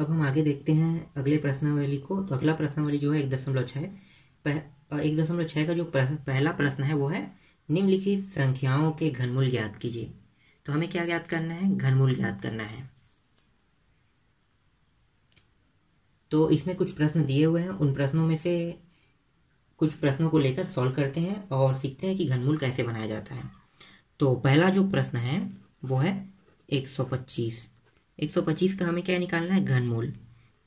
अब हम आगे देखते हैं अगले प्रश्नावली को तो अगला प्रश्नावली जो है एक दशमलव छः एक दशमलव छः का जो पहला प्रश्न है वो है निम्नलिखित संख्याओं के घनमूल ज्ञात कीजिए तो हमें क्या ज्ञात करना है घनमूल ज्ञात करना है तो इसमें कुछ प्रश्न दिए हुए हैं उन प्रश्नों में से कुछ प्रश्नों को लेकर सॉल्व करते हैं और सीखते हैं कि घनमूल कैसे बनाया जाता है तो पहला जो प्रश्न है वो है 125 125 का हमें क्या निकालना है घनमूल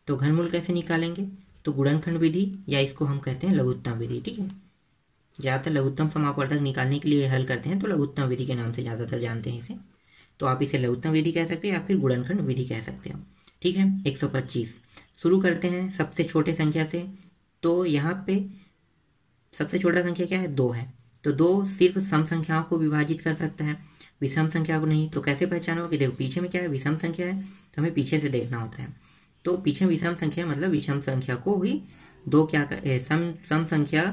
तो घनमूल कैसे निकालेंगे तो गुणनखंड विधि या इसको हम कहते हैं लघुत्तम विधि ठीक है ज़्यादातर लघुत्तम समापवर्धक निकालने के लिए हल करते हैं तो लघुत्तम विधि के नाम से ज़्यादातर जानते हैं इसे तो आप इसे लघुत्तम विधि कह सकते हैं या फिर गुणनखंड विधि कह सकते हो ठीक है 125 शुरू करते हैं सबसे छोटे संख्या से तो यहाँ पे सबसे छोटा संख्या क्या है दो है तो दो सिर्फ सम संख्याओं को विभाजित कर सकता है विषम संख्या को नहीं तो कैसे पहचानो कि देखो पीछे में क्या है विषम संख्या है तो हमें पीछे से देखना होता है तो पीछे विषम संख्या मतलब विषम संख्या को ही दो क्या कर, सम सम संख्या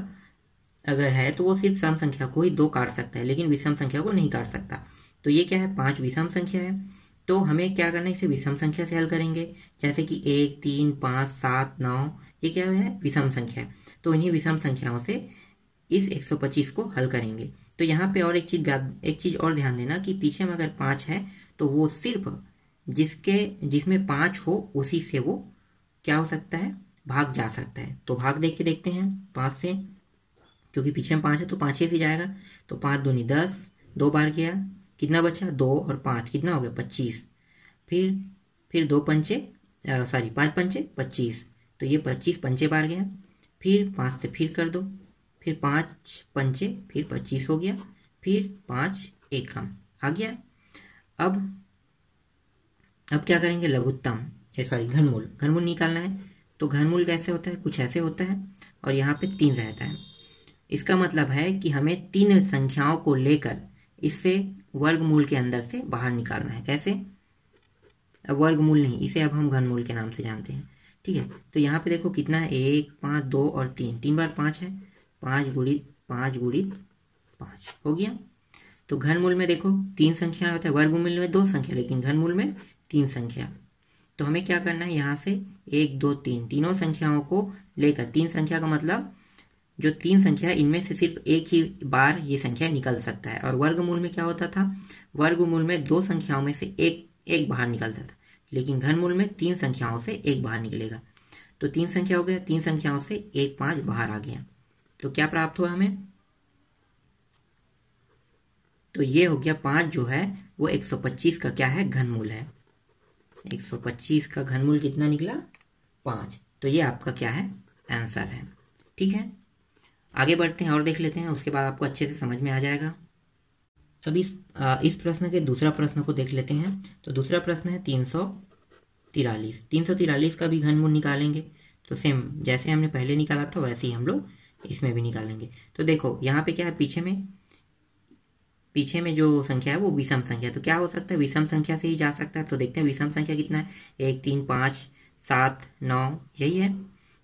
अगर है तो वो सिर्फ सम संख्या को ही दो काट सकता है लेकिन विषम संख्या को नहीं काट सकता तो ये क्या है पाँच विषम संख्या है तो हमें क्या करना है इसे विषम संख्या से हल करेंगे जैसे कि एक तीन पाँच सात नौ ये क्या है विषम संख्या है तो इन्हीं विषम संख्याओं से इस 125 को हल करेंगे तो यहाँ पे और एक चीज़ एक चीज़ और ध्यान देना कि पीछे में अगर पाँच है तो वो सिर्फ जिसके जिसमें पाँच हो उसी से वो क्या हो सकता है भाग जा सकता है तो भाग देख के देखते हैं पाँच से क्योंकि पीछे में पाँच है तो पांच ही से जाएगा तो पाँच दूनी दस दो बार गया कितना बचा दो और पाँच कितना हो गया पच्चीस फिर फिर दो पंचे सॉरी पाँच पंचे पच्चीस तो ये पच्चीस पंचे बार गया फिर पाँच से फिर कर दो फिर पाँच पंचे फिर पच्चीस हो गया फिर पाँच एकम आ गया अब अब क्या करेंगे लघुत्तम सॉरी घनमूल घनमूल निकालना है तो घनमूल कैसे होता है कुछ ऐसे होता है और यहाँ पे तीन रहता है इसका मतलब है कि हमें तीन संख्याओं को लेकर इससे वर्गमूल के अंदर से बाहर निकालना है कैसे अब वर्गमूल नहीं इसे अब हम घनमूल के नाम से जानते हैं ठीक है तो यहाँ पे देखो कितना है एक पाँच दो और तीन तीन बार पाँच है पाँच गुड़ी पाँच गुड़ी पांच हो गया तो घनमूल में देखो तीन संख्या होता है वर्गमूल में दो संख्या लेकिन घनमूल में तीन संख्या तो हमें क्या करना है यहां से एक दो तीन तीनों संख्याओं को लेकर तीन संख्या का मतलब जो तीन संख्या इनमें से सिर्फ एक ही बार ये संख्या निकल सकता है और वर्गमूल में क्या होता था वर्गमूल में दो संख्याओं में से एक एक बाहर निकलता था लेकिन घनमूल में तीन संख्याओं से एक बाहर निकलेगा तो तीन संख्या हो गया तीन संख्याओं से एक पांच बाहर आ गया तो क्या प्राप्त हुआ हमें तो ये हो गया पांच जो है वो 125 का क्या है घनमूल है 125 का घनमूल कितना निकला पांच तो ये आपका क्या है आंसर है ठीक है आगे बढ़ते हैं और देख लेते हैं उसके बाद आपको अच्छे से समझ में आ जाएगा अब इस आ, इस प्रश्न के दूसरा प्रश्न को देख लेते हैं तो दूसरा प्रश्न है तीन सौ तिरालीस तीन सौ तिरालीस का भी घनमूल निकालेंगे तो सेम जैसे हमने पहले निकाला था वैसे ही हम लोग इसमें भी निकालेंगे तो देखो यहाँ पे क्या है पीछे में पीछे में जो संख्या है वो विषम संख्या तो क्या हो सकता है विषम संख्या से ही जा सकता है तो देखते हैं विषम संख्या कितना है एक तीन पाँच सात नौ यही है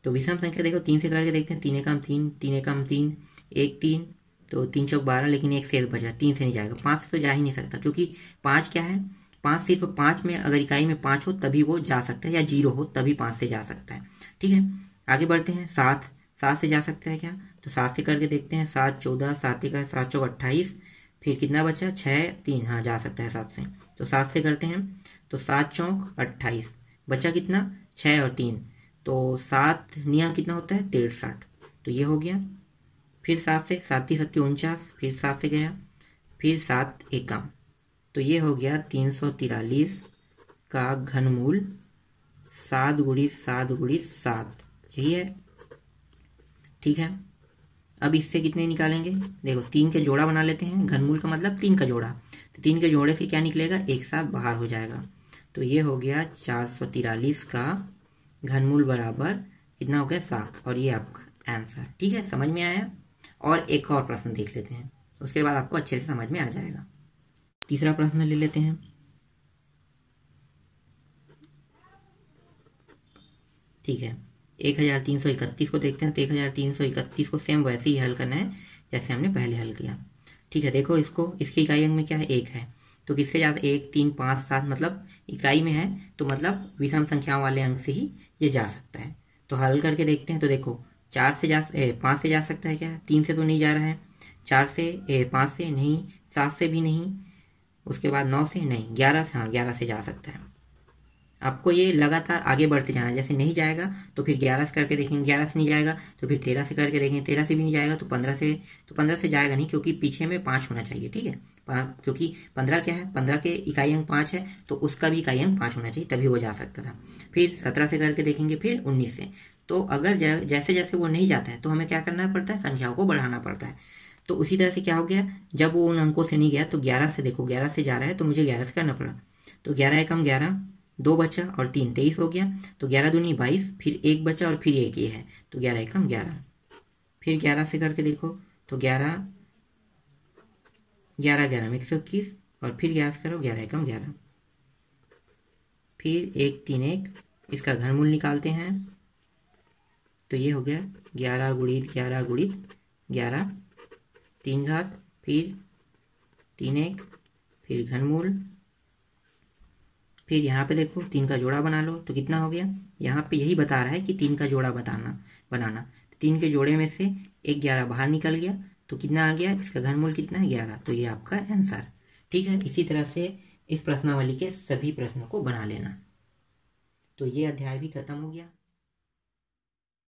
तो विषम संख्या देखो तीन से करके देखते हैं तीन एकम तीन तीन एकम तीन एक तीन तो तीन चौक बारह लेकिन एक से बच रहा तीन से नहीं जाएगा पाँच से तो जा ही नहीं सकता क्योंकि पाँच क्या है पाँच सिर्फ पाँच में अगर इकाई में पाँच हो तभी वो जा सकता है या जीरो हो तभी पाँच से जा सकता है ठीक है आगे बढ़ते हैं सात सात से जा सकता है क्या तो सात से करके देखते हैं सात चौदह सात एक सात चौक अट्ठाईस फिर कितना बचा छः तीन हाँ जा सकता है सात से तो सात से करते हैं तो सात चौक अट्ठाईस बचा कितना छः और तीन तो सात निया कितना होता है तिरसठ तो ये हो गया फिर सात से सात ही सत्ती उनचास फिर सात से गया फिर सात एकम तो ये हो गया तीन सौ तिरालीस का घनमूल सात गुड़ी सात गुड़ी सात यही है ठीक है अब इससे कितने निकालेंगे देखो तीन के जोड़ा बना लेते हैं घनमूल का मतलब तीन का जोड़ा तो तीन के जोड़े से क्या निकलेगा एक साथ बाहर हो जाएगा तो ये हो गया चार सौ तिरालीस का घनमूल बराबर कितना हो गया सात और ये आपका आंसर ठीक है समझ में आया और एक और प्रश्न देख लेते हैं उसके बाद आपको अच्छे से समझ में आ जाएगा तीसरा प्रश्न ले लेते हैं ठीक है एक हजार तीन सौ इकतीस को देखते हैं तो एक हजार तीन सौ इकतीस को सेम वैसे ही हल करना है जैसे हमने पहले हल किया ठीक है देखो इसको इसकी इकाई अंग में क्या है एक है तो किससे ज़्यादा एक तीन पाँच सात मतलब इकाई में है तो मतलब विषम संख्याओं वाले अंक से ही ये जा सकता है तो हल करके देखते हैं तो देखो चार से जा पाँच से जा सकता है क्या तीन से तो नहीं जा रहा है चार से पाँच से नहीं सात से भी नहीं उसके बाद नौ से नहीं ग्यारह से हाँ ग्यारह से जा सकता है आपको ये लगातार आगे बढ़ते जाना है जैसे नहीं जाएगा तो फिर ग्यारह से करके देखेंगे ग्यारह से नहीं जाएगा तो फिर तेरह से करके देखेंगे तेरह से भी नहीं जाएगा तो पंद्रह से तो पंद्रह से जाएगा नहीं क्योंकि पीछे में पाँच होना चाहिए ठीक है क्योंकि पंद्रह क्या है पंद्रह के इकाई अंक पाँच है तो उसका भी इकाई अंक पाँच होना चाहिए तभी वो जा सकता था फिर सत्रह से करके देखेंगे फिर उन्नीस से तो अगर जैसे जैसे वो नहीं जाता है तो हमें क्या करना पड़ता है संख्याओं को बढ़ाना पड़ता है तो उसी तरह से क्या हो गया जब वो उन अंकों से नहीं गया तो ग्यारह से देखो ग्यारह से जा रहा है तो मुझे ग्यारह से करना पड़ा तो ग्यारह एक हम ग्यारह दो बच्चा और तीन तेईस हो गया तो ग्यारह दूनी बाईस फिर एक बच्चा और फिर एक ये है तो ग्यारह एकम ग्यारह फिर ग्यारह से करके देखो तो ग्यारह ग्यारह ग्यारह में एक सौ इक्कीस और फिर ग्यारह करो ग्यारह एकम ग्यारह फिर एक तीन एक इसका घनमूल निकालते हैं तो ये हो गया ग्यारह गुड़ित ग्यारह गुड़ित ग्यारह तीन घात फिर तीन एक फिर घनमूल फिर यहाँ पे देखो तीन का जोड़ा बना लो तो कितना हो गया यहाँ पे यही बता रहा है कि तीन का जोड़ा बताना बनाना तो तीन के जोड़े में से एक ग्यारह बाहर निकल गया तो कितना आ गया इसका घनमूल कितना है ग्यारह तो ये आपका आंसर ठीक है इसी तरह से इस प्रश्नावली के सभी प्रश्नों को बना लेना तो ये अध्याय भी खत्म हो गया